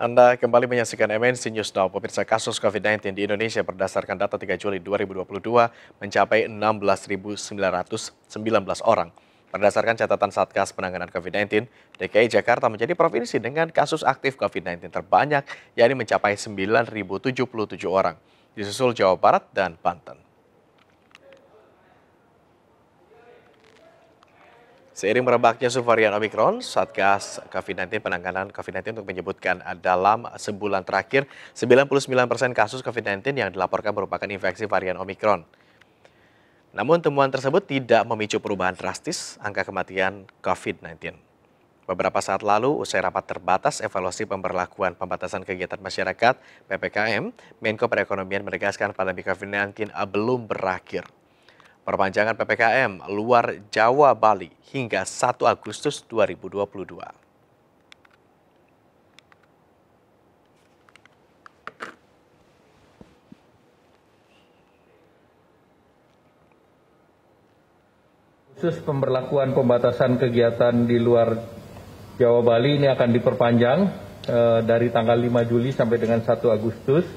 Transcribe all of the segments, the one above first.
Anda kembali menyaksikan MNC News Now. Pemirsa kasus COVID-19 di Indonesia berdasarkan data 3 Juli 2022 mencapai 16.919 orang. Berdasarkan catatan Satgas Penanganan COVID-19, DKI Jakarta menjadi provinsi dengan kasus aktif COVID-19 terbanyak, yakni mencapai 9.077 orang. Disusul Jawa Barat dan Banten. Seiring merebaknya subvarian Omicron, Satgas COVID-19 penanganan COVID-19 untuk menyebutkan dalam sebulan terakhir 99% kasus COVID-19 yang dilaporkan merupakan infeksi varian Omicron. Namun temuan tersebut tidak memicu perubahan drastis angka kematian COVID-19. Beberapa saat lalu, usai rapat terbatas evaluasi pemberlakuan pembatasan kegiatan masyarakat PPKM, Menko Perekonomian menegaskan pandemi COVID-19 belum berakhir. Perpanjangan PPKM luar Jawa Bali hingga 1 Agustus 2022. khusus pemberlakuan pembatasan kegiatan di luar Jawa Bali ini akan diperpanjang eh, dari tanggal 5 Juli sampai dengan 1 Agustus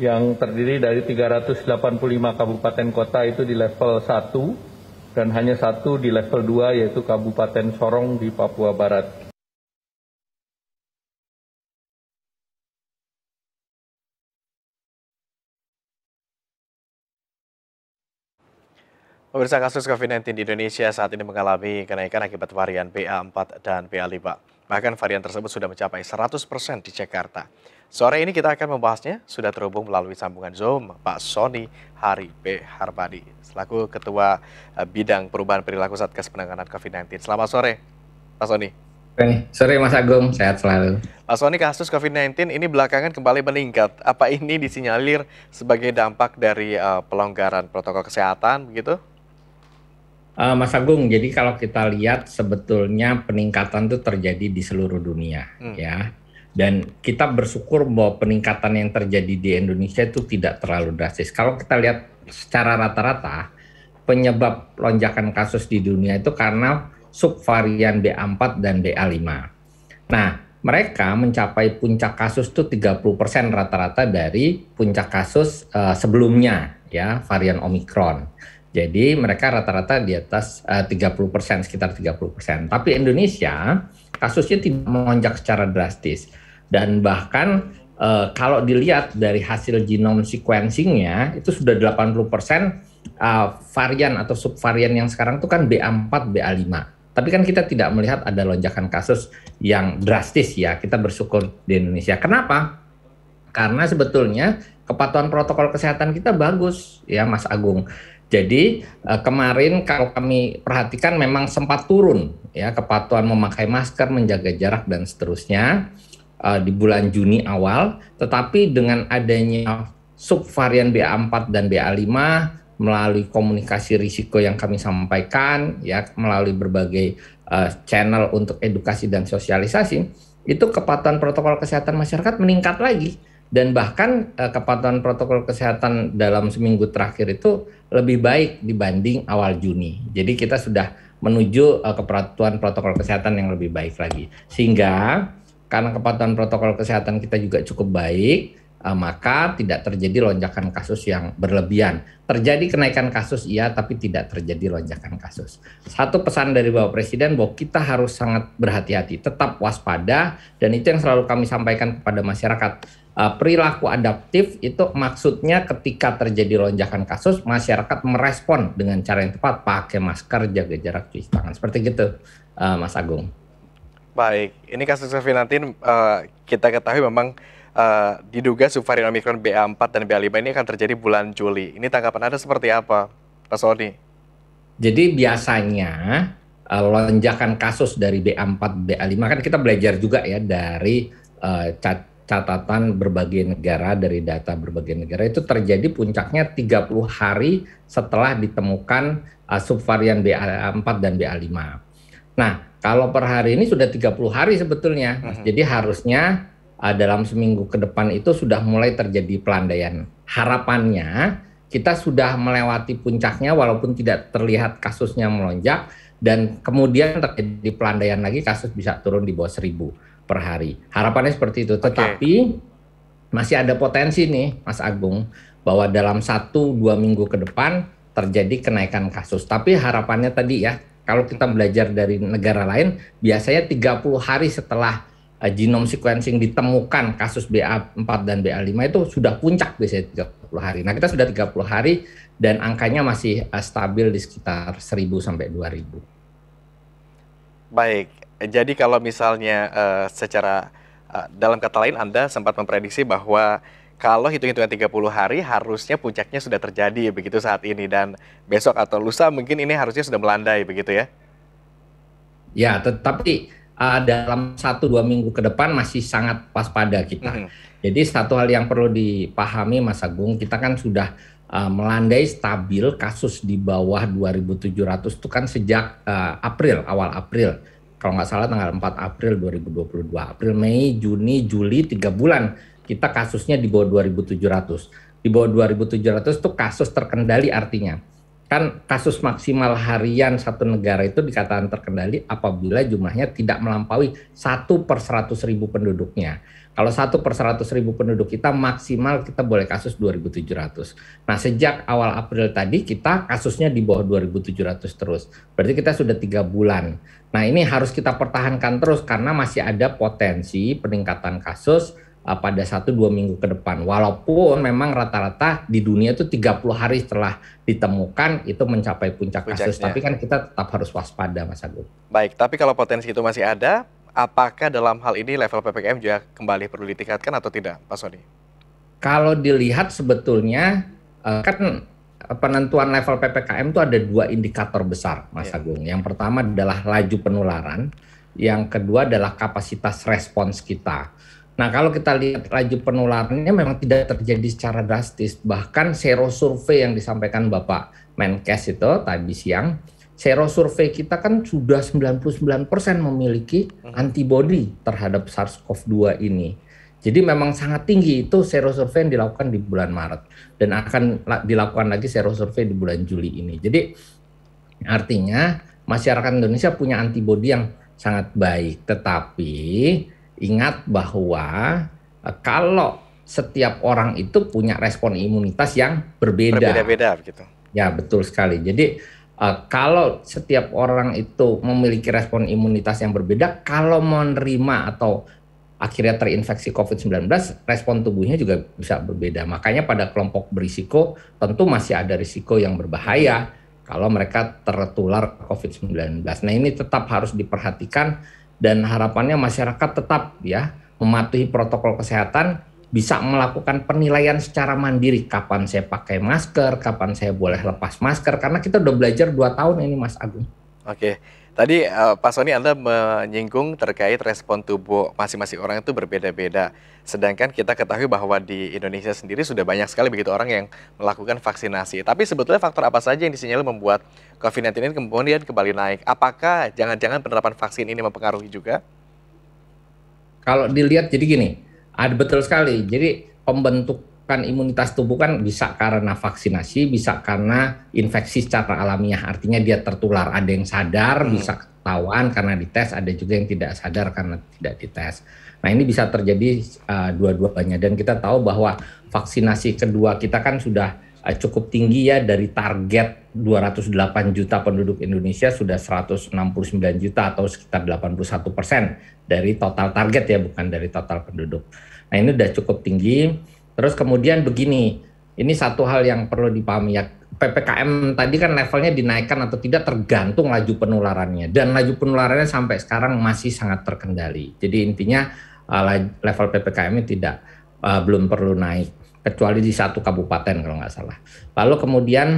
yang terdiri dari 385 kabupaten kota itu di level 1 dan hanya satu di level 2 yaitu Kabupaten Sorong di Papua Barat. Pemirsa kasus COVID-19 di Indonesia saat ini mengalami kenaikan akibat varian BA4 dan BA5. Bahkan varian tersebut sudah mencapai 100% di Jakarta. Sore ini kita akan membahasnya, sudah terhubung melalui sambungan Zoom, Pak Sony Hari P Harbadi selaku Ketua eh, Bidang Perubahan Perilaku Satgas Penanganan COVID-19. Selamat sore, Pak Sony. Eh, sore Mas Agung, sehat selalu. Pak Sony, kasus COVID-19 ini belakangan kembali meningkat. Apa ini disinyalir sebagai dampak dari uh, pelonggaran protokol kesehatan begitu? Uh, Mas Agung, jadi kalau kita lihat sebetulnya peningkatan itu terjadi di seluruh dunia, hmm. ya. Dan kita bersyukur bahwa peningkatan yang terjadi di Indonesia itu tidak terlalu drastis. Kalau kita lihat secara rata-rata, penyebab lonjakan kasus di dunia itu karena subvarian BA4 dan BA5. Nah, mereka mencapai puncak kasus itu 30% rata-rata dari puncak kasus uh, sebelumnya ya, varian Omikron. Jadi mereka rata-rata di atas eh, uh, 30%, sekitar 30%. Tapi Indonesia kasusnya tidak melonjak secara drastis. Dan bahkan uh, kalau dilihat dari hasil genome sequencingnya itu sudah 80% uh, eh, varian atau subvarian yang sekarang itu kan BA4, BA5. Tapi kan kita tidak melihat ada lonjakan kasus yang drastis ya. Kita bersyukur di Indonesia. Kenapa? Karena sebetulnya kepatuhan protokol kesehatan kita bagus ya Mas Agung jadi eh, kemarin kalau kami perhatikan memang sempat turun ya kepatuhan memakai masker, menjaga jarak dan seterusnya eh, di bulan Juni awal, tetapi dengan adanya subvarian BA4 dan BA5 melalui komunikasi risiko yang kami sampaikan ya melalui berbagai eh, channel untuk edukasi dan sosialisasi itu kepatuhan protokol kesehatan masyarakat meningkat lagi dan bahkan uh, kepatuhan protokol kesehatan dalam seminggu terakhir itu lebih baik dibanding awal Juni. Jadi kita sudah menuju uh, kepatuhan protokol kesehatan yang lebih baik lagi. Sehingga karena kepatuhan protokol kesehatan kita juga cukup baik, uh, maka tidak terjadi lonjakan kasus yang berlebihan. Terjadi kenaikan kasus iya, tapi tidak terjadi lonjakan kasus. Satu pesan dari Bapak Presiden bahwa kita harus sangat berhati-hati, tetap waspada, dan itu yang selalu kami sampaikan kepada masyarakat uh, perilaku adaptif itu maksudnya ketika terjadi lonjakan kasus masyarakat merespon dengan cara yang tepat pakai masker jaga jarak cuci tangan seperti gitu uh, Mas Agung. Baik, ini kasus COVID-19 uh, eh, kita ketahui memang uh, diduga subvarian Omikron BA4 dan BA5 ini akan terjadi bulan Juli. Ini tanggapan Anda seperti apa, Pak Sony? Jadi biasanya uh, lonjakan kasus dari BA4, BA5 kan kita belajar juga ya dari uh, catatan berbagai negara dari data berbagai negara itu terjadi puncaknya 30 hari setelah ditemukan uh, subvarian BA4 dan BA5. Nah, kalau per hari ini sudah 30 hari sebetulnya. Mm -hmm. Jadi harusnya uh, dalam seminggu ke depan itu sudah mulai terjadi pelandaian. Harapannya kita sudah melewati puncaknya walaupun tidak terlihat kasusnya melonjak dan kemudian terjadi pelandaian lagi kasus bisa turun di bawah 1000 per hari. Harapannya seperti itu. Tetapi okay. masih ada potensi nih, Mas Agung, bahwa dalam satu dua minggu ke depan terjadi kenaikan kasus. Tapi harapannya tadi ya, kalau kita belajar dari negara lain, biasanya 30 hari setelah uh, genome sequencing ditemukan kasus BA4 dan BA5 itu sudah puncak biasanya 30 hari. Nah, kita sudah 30 hari dan angkanya masih eh, stabil di sekitar 1000 sampai 2000. Baik, Eh, jadi kalau misalnya uh, secara uh, dalam kata lain Anda sempat memprediksi bahwa kalau hitung-hitungan 30 hari harusnya puncaknya sudah terjadi begitu saat ini dan besok atau lusa mungkin ini harusnya sudah melandai begitu ya. Ya, tetapi uh, dalam satu dua minggu ke depan masih sangat waspada kita. Mm -hmm. Jadi satu hal yang perlu dipahami Mas Agung, kita kan sudah uh, melandai stabil kasus di bawah 2.700 itu kan sejak uh, April awal April kalau nggak salah tanggal 4 April 2022. April, Mei, Juni, Juli, 3 bulan kita kasusnya di bawah 2.700. Di bawah 2.700 itu kasus terkendali artinya. Kan kasus maksimal harian satu negara itu dikatakan terkendali apabila jumlahnya tidak melampaui satu per 100 ribu penduduknya. Kalau satu per 100 ribu penduduk kita maksimal kita boleh kasus 2.700. Nah sejak awal April tadi kita kasusnya di bawah 2.700 terus. Berarti kita sudah tiga bulan Nah, ini harus kita pertahankan terus karena masih ada potensi peningkatan kasus uh, pada 1 2 minggu ke depan. Walaupun memang rata-rata di dunia itu 30 hari setelah ditemukan itu mencapai puncak Pujaknya. kasus, tapi kan kita tetap harus waspada Mas Agung. Baik, tapi kalau potensi itu masih ada, apakah dalam hal ini level PPKM juga kembali perlu ditingkatkan atau tidak, Pak Soni? Kalau dilihat sebetulnya eh, kan penentuan level PPKM itu ada dua indikator besar, Mas yeah. Agung. Yang pertama adalah laju penularan, yang kedua adalah kapasitas respons kita. Nah, kalau kita lihat laju penularannya memang tidak terjadi secara drastis. Bahkan sero survei yang disampaikan Bapak Menkes itu tadi siang, sero survei kita kan sudah 99% memiliki hmm. antibodi terhadap SARS-CoV-2 ini. Jadi memang sangat tinggi itu survei yang dilakukan di bulan Maret dan akan dilakukan lagi survei di bulan Juli ini. Jadi artinya masyarakat Indonesia punya antibodi yang sangat baik, tetapi ingat bahwa e, kalau setiap orang itu punya respon imunitas yang berbeda. Berbeda-beda gitu. Ya, betul sekali. Jadi Uh, kalau setiap orang itu memiliki respon imunitas yang berbeda, kalau menerima atau akhirnya terinfeksi COVID-19, respon tubuhnya juga bisa berbeda. Makanya pada kelompok berisiko tentu masih ada risiko yang berbahaya kalau mereka tertular COVID-19. Nah ini tetap harus diperhatikan dan harapannya masyarakat tetap ya mematuhi protokol kesehatan bisa melakukan penilaian secara mandiri kapan saya pakai masker, kapan saya boleh lepas masker karena kita udah belajar 2 tahun ini Mas Agung. Oke. Okay. Tadi uh, Pak Soni Anda menyinggung terkait respon tubuh masing-masing orang itu berbeda-beda. Sedangkan kita ketahui bahwa di Indonesia sendiri sudah banyak sekali begitu orang yang melakukan vaksinasi. Tapi sebetulnya faktor apa saja yang disinyalir membuat COVID-19 ini kemudian kembali naik? Apakah jangan-jangan penerapan vaksin ini mempengaruhi juga? Kalau dilihat jadi gini, ada betul sekali. Jadi pembentuk kan imunitas tubuh kan bisa karena vaksinasi, bisa karena infeksi secara alamiah. Artinya dia tertular. Ada yang sadar, hmm. bisa ketahuan karena dites, ada juga yang tidak sadar karena tidak dites. Nah ini bisa terjadi uh, dua-duanya. Dan kita tahu bahwa vaksinasi kedua kita kan sudah uh, cukup tinggi ya dari target 208 juta penduduk Indonesia sudah 169 juta atau sekitar 81 persen dari total target ya bukan dari total penduduk. Nah ini sudah cukup tinggi Terus kemudian begini, ini satu hal yang perlu dipahami ya. PPKM tadi kan levelnya dinaikkan atau tidak tergantung laju penularannya dan laju penularannya sampai sekarang masih sangat terkendali. Jadi intinya eh, level PPKM tidak eh, belum perlu naik kecuali di satu kabupaten kalau nggak salah. Lalu kemudian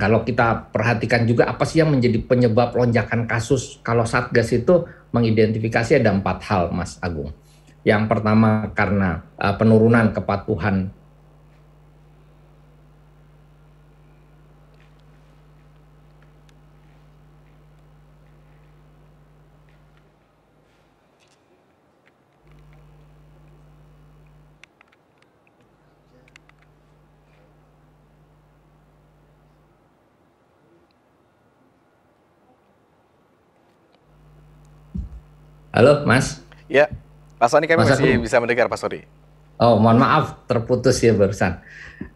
kalau kita perhatikan juga apa sih yang menjadi penyebab lonjakan kasus kalau Satgas itu mengidentifikasi ada empat hal, Mas Agung. Yang pertama karena uh, penurunan kepatuhan Halo, Mas. Ya. Pak Sony kami masih aku, bisa mendengar Pak Sony. Oh, mohon maaf terputus ya barusan.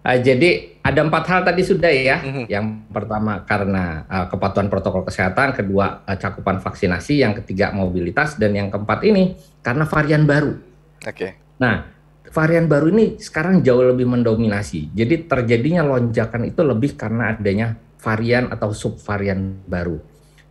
Uh, jadi ada empat hal tadi sudah ya. Mm-hmm. Yang pertama karena uh, kepatuhan protokol kesehatan, kedua uh, cakupan vaksinasi, yang ketiga mobilitas, dan yang keempat ini karena varian baru. Oke. Okay. Nah, varian baru ini sekarang jauh lebih mendominasi. Jadi terjadinya lonjakan itu lebih karena adanya varian atau subvarian baru.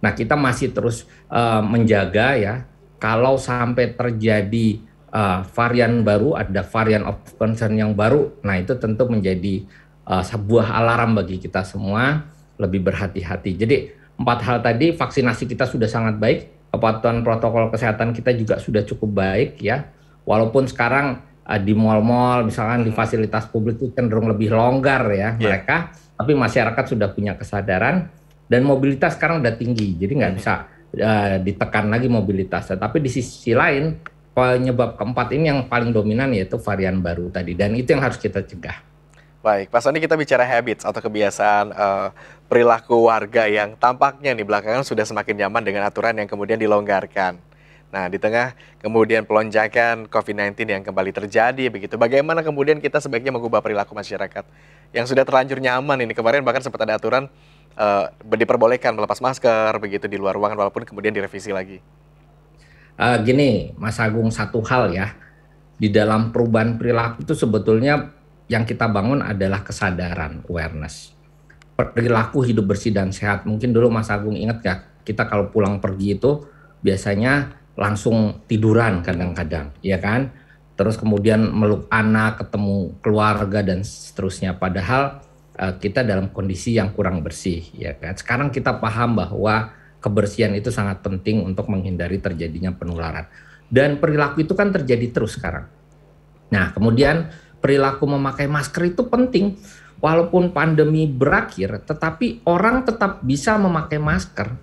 Nah, kita masih terus uh, menjaga ya kalau sampai terjadi uh, varian baru, ada varian of concern yang baru, nah itu tentu menjadi uh, sebuah alarm bagi kita semua lebih berhati-hati. Jadi empat hal tadi vaksinasi kita sudah sangat baik, kepatuhan protokol kesehatan kita juga sudah cukup baik ya. Walaupun sekarang uh, di mal-mal misalkan di fasilitas publik itu cenderung lebih longgar ya yeah. mereka, tapi masyarakat sudah punya kesadaran dan mobilitas sekarang sudah tinggi, jadi nggak iya. bisa Eh, ditekan lagi mobilitasnya. Tapi di sisi lain penyebab keempat ini yang paling dominan yaitu varian baru tadi dan itu yang harus kita cegah. Baik, Pak Soni kita bicara habits atau kebiasaan uh, perilaku warga yang tampaknya nih belakangan sudah semakin nyaman dengan aturan yang kemudian dilonggarkan. Nah, di tengah kemudian pelonjakan COVID-19 yang kembali terjadi begitu. Bagaimana kemudian kita sebaiknya mengubah perilaku masyarakat yang sudah terlanjur nyaman ini kemarin bahkan sempat ada aturan uh, diperbolehkan melepas masker begitu di luar ruangan walaupun kemudian direvisi lagi? Uh, gini, Mas Agung satu hal ya di dalam perubahan perilaku itu sebetulnya yang kita bangun adalah kesadaran awareness perilaku hidup bersih dan sehat. Mungkin dulu Mas Agung ingat ya kita kalau pulang pergi itu biasanya langsung tiduran kadang-kadang, ya kan? Terus kemudian meluk anak, ketemu keluarga dan seterusnya. Padahal Eh, kita dalam kondisi yang kurang bersih ya kan. Sekarang kita paham bahwa kebersihan itu sangat penting untuk menghindari terjadinya penularan. Dan perilaku itu kan terjadi terus sekarang. Nah, kemudian perilaku memakai masker itu penting. Walaupun pandemi berakhir, tetapi orang tetap bisa memakai masker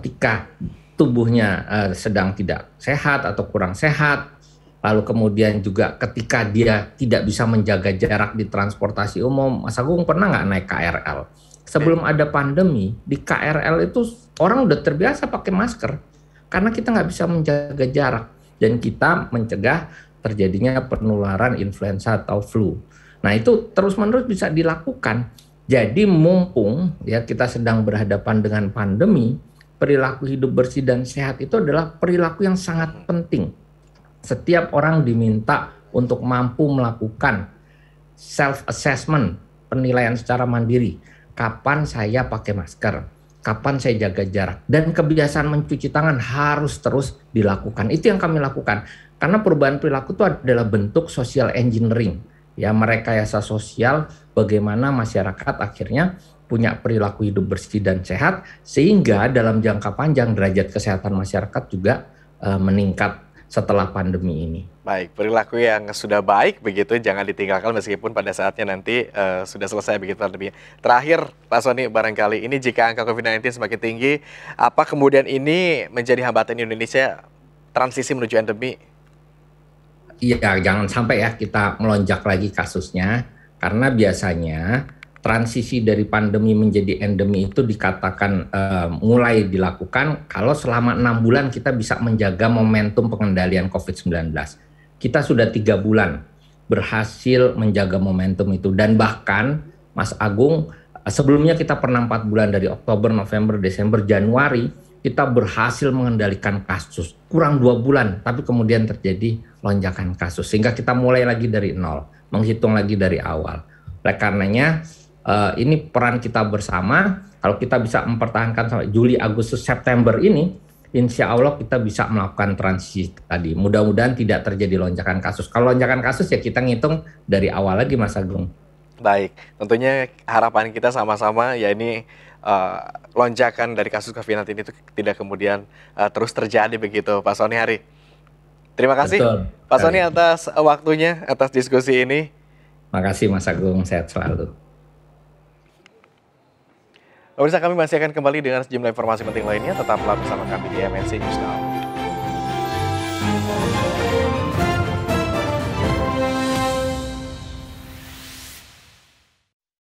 ketika tubuhnya eh, sedang tidak sehat atau kurang sehat lalu kemudian juga ketika dia tidak bisa menjaga jarak di transportasi umum, Mas Agung pernah nggak naik KRL? Sebelum ada pandemi, di KRL itu orang udah terbiasa pakai masker karena kita nggak bisa menjaga jarak dan kita mencegah terjadinya penularan influenza atau flu. Nah itu terus-menerus bisa dilakukan. Jadi mumpung ya kita sedang berhadapan dengan pandemi, perilaku hidup bersih dan sehat itu adalah perilaku yang sangat penting setiap orang diminta untuk mampu melakukan self assessment, penilaian secara mandiri. Kapan saya pakai masker? Kapan saya jaga jarak? Dan kebiasaan mencuci tangan harus terus dilakukan. Itu yang kami lakukan. Karena perubahan perilaku itu adalah bentuk social engineering. Ya, merekayasa sosial bagaimana masyarakat akhirnya punya perilaku hidup bersih dan sehat sehingga dalam jangka panjang derajat kesehatan masyarakat juga uh, meningkat setelah pandemi ini. Baik, perilaku yang sudah baik begitu jangan ditinggalkan meskipun pada saatnya nanti uh, sudah selesai begitu pandemi. Terakhir, Pak Soni barangkali ini jika angka COVID-19 semakin tinggi, apa kemudian ini menjadi hambatan Indonesia transisi menuju endemi? Iya, jangan sampai ya kita melonjak lagi kasusnya karena biasanya transisi dari pandemi menjadi endemi itu dikatakan uh, mulai dilakukan kalau selama enam bulan kita bisa menjaga momentum pengendalian COVID-19. Kita sudah tiga bulan berhasil menjaga momentum itu dan bahkan Mas Agung sebelumnya kita pernah empat bulan dari Oktober, November, Desember, Januari kita berhasil mengendalikan kasus kurang dua bulan tapi kemudian terjadi lonjakan kasus sehingga kita mulai lagi dari nol menghitung lagi dari awal oleh karenanya uh, ini peran kita bersama. Kalau kita bisa mempertahankan sampai Juli, Agustus, September ini, insya Allah kita bisa melakukan transisi tadi. Mudah-mudahan tidak terjadi lonjakan kasus. Kalau lonjakan kasus ya kita ngitung dari awal lagi Mas Agung. Baik, tentunya harapan kita sama-sama ya ini uh, lonjakan dari kasus COVID-19 itu tidak kemudian uh, terus terjadi begitu Pak Soni Hari. Terima kasih Betul. Pak Soni atas waktunya, atas diskusi ini. Makasih Mas Agung, sehat selalu. Pemirsa kami masih akan kembali dengan sejumlah informasi penting lainnya. Tetaplah bersama kami di MNC News Now.